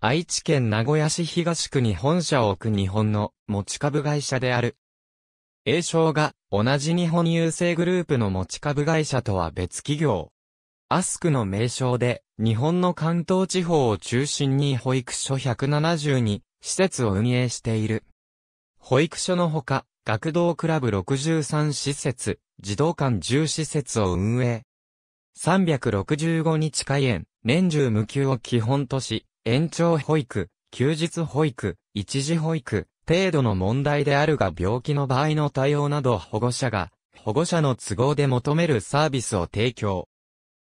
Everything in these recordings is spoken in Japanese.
愛知県名古屋市東区に本社を置く日本の持ち株会社である。栄翔が同じ日本郵政グループの持ち株会社とは別企業。アスクの名称で日本の関東地方を中心に保育所172施設を運営している。保育所のほか、学童クラブ63施設、児童館10施設を運営。365日開園、年中無休を基本とし、延長保育、休日保育、一時保育、程度の問題であるが病気の場合の対応など保護者が、保護者の都合で求めるサービスを提供。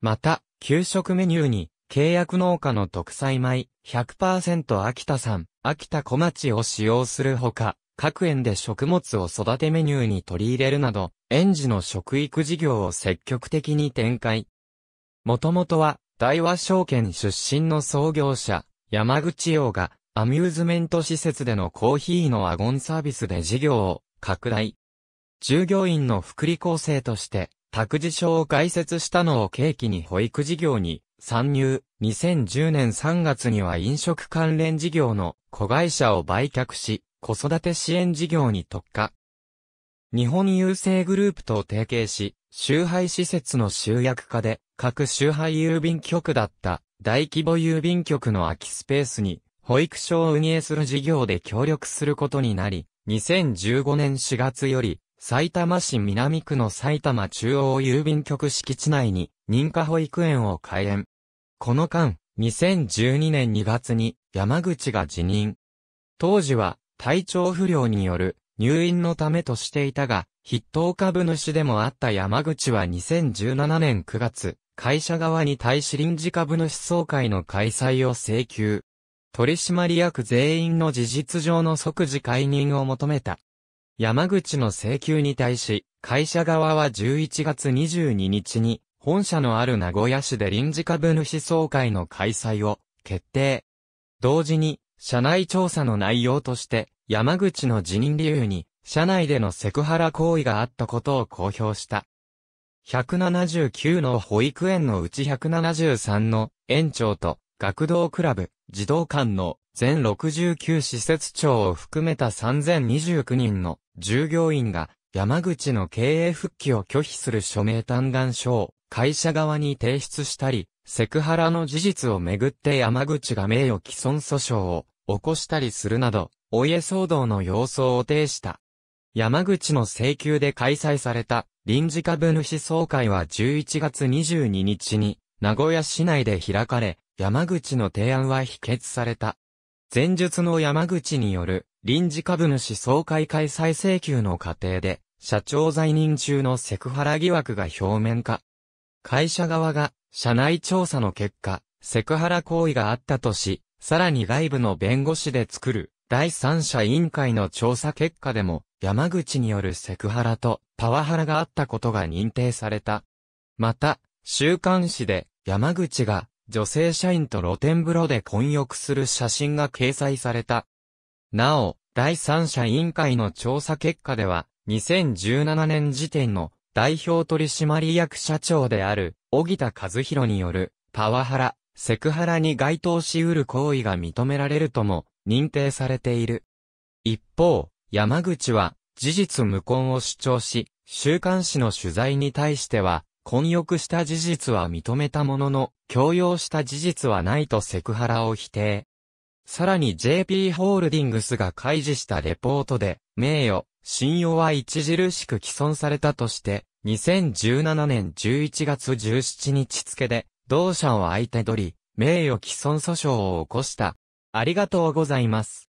また、給食メニューに、契約農家の特裁米、100%秋田産、秋田小町を使用するほか、各園で食物を育てメニューに取り入れるなど、園児の食育事業を積極的に展開。もともとは、大和証券出身の創業者、山口洋がアミューズメント施設でのコーヒーのワゴンサービスで事業を拡大。従業員の福利厚生として、託児所を開設したのを契機に保育事業に参入。2010年3月には飲食関連事業の子会社を売却し、子育て支援事業に特化。日本郵政グループと提携し、集配施設の集約化で、各集配郵便局だった大規模郵便局の空きスペースに、保育所を運営する事業で協力することになり、2015年4月より、埼玉市南区の埼玉中央郵便局敷地内に認可保育園を開園。この間、2012年2月に山口が辞任。当時は体調不良による入院のためとしていたが、筆頭株主でもあった山口は2017年9月、会社側に対し臨時株主総会の開催を請求。取締役全員の事実上の即時解任を求めた。山口の請求に対し、会社側は11月22日に、本社のある名古屋市で臨時株主総会の開催を決定。同時に、社内調査の内容として、山口の辞任理由に、社内でのセクハラ行為があったことを公表した。179の保育園のうち173の園長と学童クラブ、児童館の全69施設長を含めた3029人の従業員が山口の経営復帰を拒否する署名嘆願書を会社側に提出したり、セクハラの事実をめぐって山口が名誉毀損訴訟を起こしたりするなど、お家騒動の様相を呈した。山口の請求で開催された臨時株主総会は11月22日に、名古屋市内で開かれ、山口の提案は否決された。前述の山口による臨時株主総会開催請求の過程で、社長在任中のセクハラ疑惑が表面化。会社側が社内調査の結果、セクハラ行為があったとし、さらに外部の弁護士で作る第三者委員会の調査結果でも山口によるセクハラとパワハラがあったことが認定された。また、週刊誌で山口が女性社員と露天風呂で混浴する写真が掲載された。なお、第三者委員会の調査結果では、2017年時点の代表取締役社長である、小木田和弘による、パワハラ、セクハラに該当し得る行為が認められるとも、認定されている。一方、山口は、事実無根を主張し、週刊誌の取材に対しては、混浴した事実は認めたものの、強要した事実はないとセクハラを否定。さらに JP ホールディングスが開示したレポートで、名誉、信用は著しく毀損されたとして、2017年11月17日付で、同社を相手取り、名誉毀損訴訟を起こした。ありがとうございます。